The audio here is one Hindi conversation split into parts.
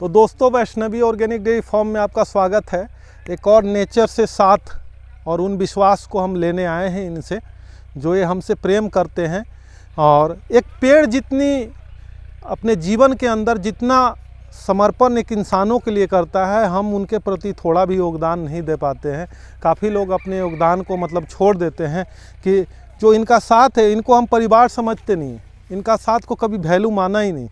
तो दोस्तों वैष्णवी ऑर्गेनिक डेयरी फॉर्म में आपका स्वागत है एक और नेचर से साथ और उन विश्वास को हम लेने आए हैं इनसे जो ये हमसे प्रेम करते हैं और एक पेड़ जितनी अपने जीवन के अंदर जितना समर्पण एक इंसानों के लिए करता है हम उनके प्रति थोड़ा भी योगदान नहीं दे पाते हैं काफ़ी लोग अपने योगदान को मतलब छोड़ देते हैं कि जो इनका साथ है इनको हम परिवार समझते नहीं इनका साथ को कभी वैल्यू माना ही नहीं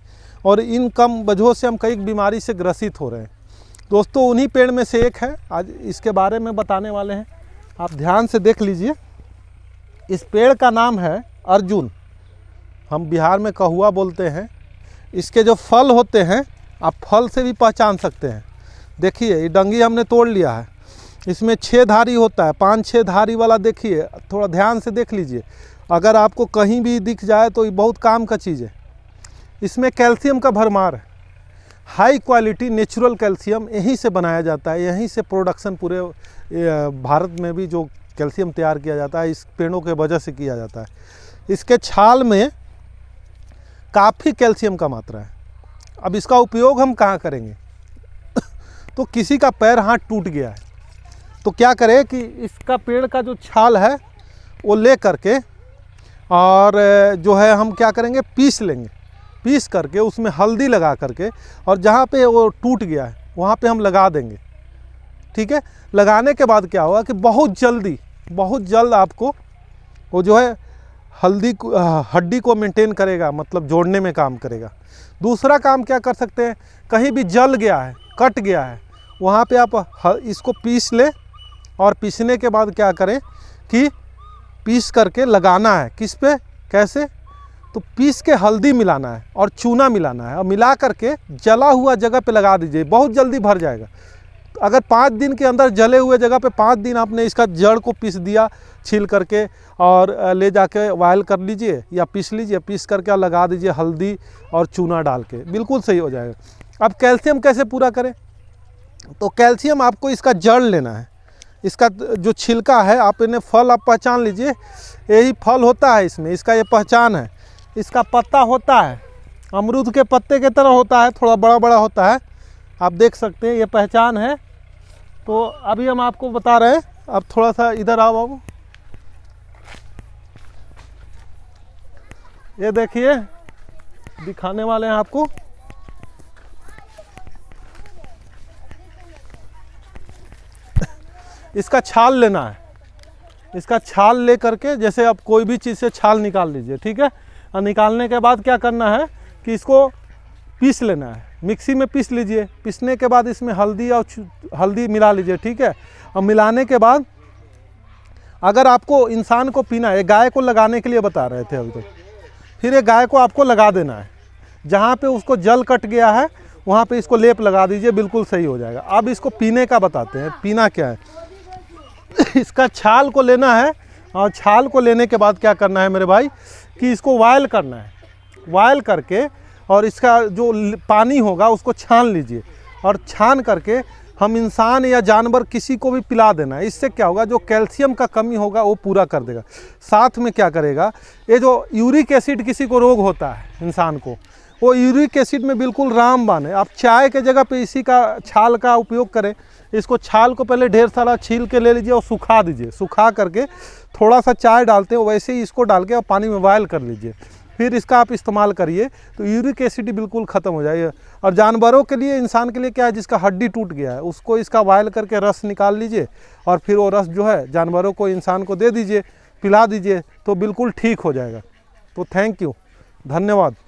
और इन कम वजहों से हम कई बीमारी से ग्रसित हो रहे हैं दोस्तों उन्हीं पेड़ में से एक है आज इसके बारे में बताने वाले हैं आप ध्यान से देख लीजिए इस पेड़ का नाम है अर्जुन हम बिहार में कहुआ बोलते हैं इसके जो फल होते हैं आप फल से भी पहचान सकते हैं देखिए ये डंगी हमने तोड़ लिया है इसमें छः धारी होता है पाँच छः धारी वाला देखिए थोड़ा ध्यान से देख लीजिए अगर आपको कहीं भी दिख जाए तो ये बहुत काम का चीज़ है इसमें कैल्शियम का भरमार है हाई क्वालिटी नेचुरल कैल्शियम यहीं से बनाया जाता है यहीं से प्रोडक्शन पूरे भारत में भी जो कैल्शियम तैयार किया जाता है इस पेड़ों के वजह से किया जाता है इसके छाल में काफ़ी कैल्शियम का मात्रा है अब इसका उपयोग हम कहाँ करेंगे तो किसी का पैर हाथ टूट गया है तो क्या करें कि इसका पेड़ का जो छाल है वो ले करके और जो है हम क्या करेंगे पीस लेंगे पीस करके उसमें हल्दी लगा करके और जहाँ पे वो टूट गया है वहाँ पे हम लगा देंगे ठीक है लगाने के बाद क्या होगा कि बहुत जल्दी बहुत जल्द आपको वो जो है हल्दी को हड्डी को मेंटेन करेगा मतलब जोड़ने में काम करेगा दूसरा काम क्या कर सकते हैं कहीं भी जल गया है कट गया है वहाँ पे आप इसको पीस लें और पीसने के बाद क्या करें कि पीस करके लगाना है किस पे कैसे तो पीस के हल्दी मिलाना है और चूना मिलाना है और मिला करके जला हुआ जगह पे लगा दीजिए बहुत जल्दी भर जाएगा अगर पाँच दिन के अंदर जले हुए जगह पे पाँच दिन आपने इसका जड़ को पीस दिया छील करके और ले जाके वायल कर लीजिए या पीस लीजिए पीस करके लगा दीजिए हल्दी और चूना डाल के बिल्कुल सही हो जाएगा अब कैल्शियम कैसे पूरा करें तो कैल्शियम आपको इसका जड़ लेना है इसका जो छिलका है आप इन्हें फल आप पहचान लीजिए यही फल होता है इसमें इसका ये पहचान है इसका पत्ता होता है अमरूद के पत्ते के तरह होता है थोड़ा बड़ा बड़ा होता है आप देख सकते हैं ये पहचान है तो अभी हम आपको बता रहे हैं अब थोड़ा सा इधर आओ बाबू ये देखिए दिखाने वाले हैं आपको इसका छाल लेना है इसका छाल ले करके जैसे आप कोई भी चीज़ से छाल निकाल लीजिए ठीक है और निकालने के बाद क्या करना है कि इसको पीस लेना है मिक्सी में पीस लीजिए पीसने के बाद इसमें हल्दी और हल्दी मिला लीजिए ठीक है और मिलाने के बाद अगर आपको इंसान को पीना है गाय को लगाने के लिए बता रहे थे अभी तक तो। फिर ये गाय को आपको लगा देना है जहाँ पे उसको जल कट गया है वहाँ पे इसको लेप लगा दीजिए बिल्कुल सही हो जाएगा अब इसको पीने का बताते हैं पीना क्या है इसका छाल को लेना है और छाल को लेने के बाद क्या करना है मेरे भाई कि इसको वायल करना है वायल करके और इसका जो पानी होगा उसको छान लीजिए और छान करके हम इंसान या जानवर किसी को भी पिला देना है इससे क्या होगा जो कैल्शियम का कमी होगा वो पूरा कर देगा साथ में क्या करेगा ये जो यूरिक एसिड किसी को रोग होता है इंसान को वो यूरिक एसिड में बिल्कुल रामबान है आप चाय के जगह पे इसी का छाल का उपयोग करें इसको छाल को पहले ढेर सारा छील के ले लीजिए और सुखा दीजिए सुखा करके थोड़ा सा चाय डालते हैं वैसे ही इसको डाल के और पानी में बॉयल कर लीजिए फिर इसका आप इस्तेमाल करिए तो यूरिक एसिड बिल्कुल ख़त्म हो जाएगी और जानवरों के लिए इंसान के लिए क्या है जिसका हड्डी टूट गया है उसको इसका बॉयल करके रस निकाल लीजिए और फिर वो रस जो है जानवरों को इंसान को दे दीजिए पिला दीजिए तो बिल्कुल ठीक हो जाएगा तो थैंक यू धन्यवाद